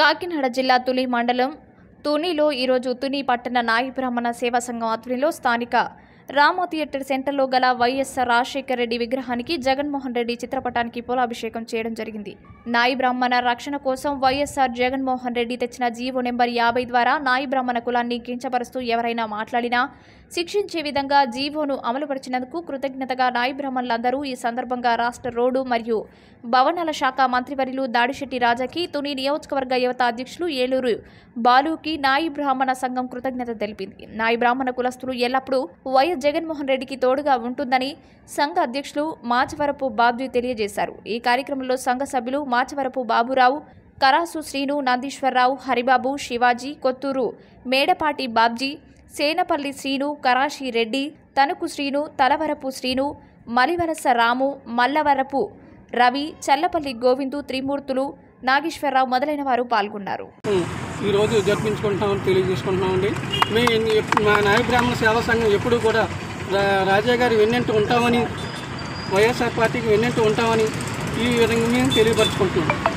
కాకినాడ జిల్లా తుని మండలం తునిలో ఈరోజు తుని పట్టణ నాయి బ్రాహ్మణ సేవా సంఘం ఆధ్వర్యంలో స్థానిక రామ థియేటర్ సెంటర్లో గల వైఎస్ఆర్ రాజశేఖర రెడ్డి విగ్రహానికి జగన్మోహన్ రెడ్డి చిత్రపటానికి పూలాభిషేకం చేయడం జరిగింది నాయి బ్రాహ్మణ రక్షణ కోసం వైఎస్ఆర్ జగన్మోహన్ రెడ్డి తెచ్చిన జీవో నెంబర్ యాభై ద్వారా నాయి బ్రాహ్మణ కులాన్ని కించపరుస్తూ ఎవరైనా మాట్లాడినా శిక్షించే విధంగా జీవోను అమలుపరిచినందుకు కృతజ్ఞతగా నాయి బ్రాహ్మణులందరూ ఈ సందర్భంగా రాష్ట్ర రోడ్డు మరియు భవనాల శాఖ మంత్రివర్యులు దాడిశెట్టి రాజాకి తుని నియోజకవర్గ యువత అధ్యక్షులు ఏలూరు బాలుకి నాయి బ్రాహ్మణ సంఘం కృతజ్ఞత తెలిపింది నాయి బ్రాహ్మణ కులస్తులు ఎల్లప్పుడూ వైఎస్ జగన్మోహన్ రెడ్డికి తోడుగా ఉంటుందని సంఘ అధ్యక్షులు మాచవరపు బాబ్జీ తెలియజేశారు ఈ కార్యక్రమంలో సంఘ సభ్యులు మాచవరపు బాబురావు కరాసు శ్రీను నందీశ్వరరావు హరిబాబు శివాజీ కొత్తూరు మేడపాటి బాబ్జీ సేనపల్లి శ్రీను కరాషి రెడ్డి తణుకు శ్రీను తలవరపు శ్రీను మలివరస రాము మల్లవరపు రవి చల్లపల్లి గోవిందు త్రిమూర్తులు నాగేశ్వరరావు మొదలైన వారు పాల్గొన్నారు ఈరోజు జరిపించుకుంటున్నామని తెలియజేసుకుంటున్నామండి మేము మా నాయ బ్రాహ్మణ సేవా సంఘం ఎప్పుడూ కూడా రాజా గారు వెన్నెంటూ ఉంటామని వైఎస్ఆర్ పార్టీకి వెన్నెంటూ ఉంటామని ఈ విధంగా మేము తెలియపరచుకుంటున్నాం